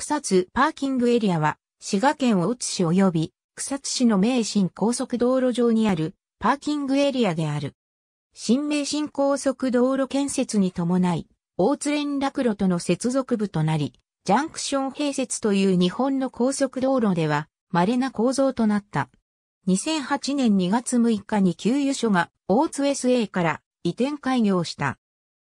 草津パーキングエリアは、滋賀県大津市及び草津市の名神高速道路上にあるパーキングエリアである。新名神高速道路建設に伴い、大津連絡路との接続部となり、ジャンクション併設という日本の高速道路では稀な構造となった。2008年2月6日に給油所が大津 SA から移転開業した。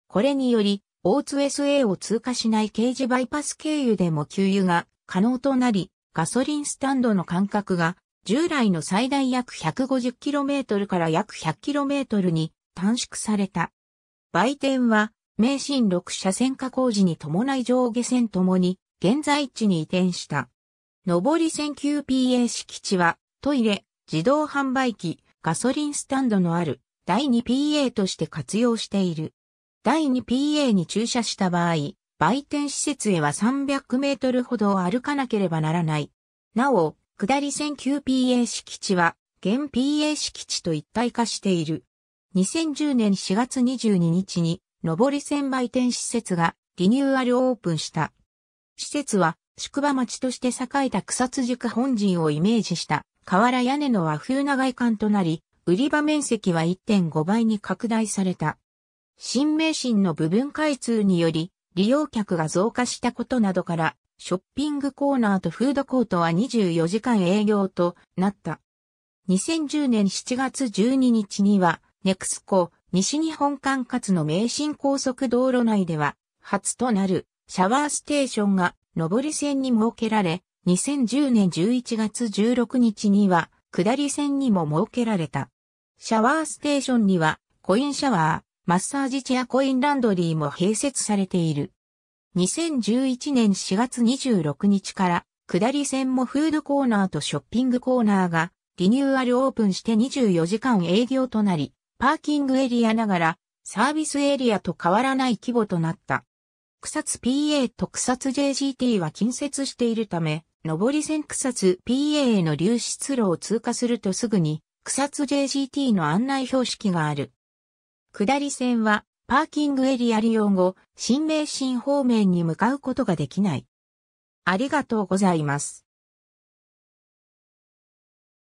これにより、大津 SA を通過しないケージバイパス経由でも給油が可能となり、ガソリンスタンドの間隔が従来の最大約 150km から約 100km に短縮された。売店は、名神6車線化工事に伴い上下線ともに、現在地に移転した。上り線 9PA 敷地は、トイレ、自動販売機、ガソリンスタンドのある、第 2PA として活用している。第 2PA に駐車した場合、売店施設へは300メートルほどを歩かなければならない。なお、下り線 9PA 敷地は、現 PA 敷地と一体化している。2010年4月22日に、上り線売店施設がリニューアルオープンした。施設は、宿場町として栄えた草津宿本陣をイメージした、瓦屋根の和風な外観となり、売り場面積は1.5倍に拡大された。新名神の部分開通により、利用客が増加したことなどから、ショッピングコーナーとフードコートは24時間営業となった。2010年7月12日には、ネクスコ西日本管轄の名神高速道路内では、初となるシャワーステーションが上り線に設けられ、2010年11月16日には、下り線にも設けられた。シャワーステーションには、コインシャワー、マッサージチェアコインランドリーも併設されている。2011年4月26日から下り線もフードコーナーとショッピングコーナーがリニューアルオープンして24時間営業となり、パーキングエリアながらサービスエリアと変わらない規模となった。草津 PA と草津 JGT は近接しているため、上り線草津 PA への流出路を通過するとすぐに草津 JGT の案内標識がある。下り線はパーキングエリア利用後、新名神方面に向かうことができない。ありがとうございます。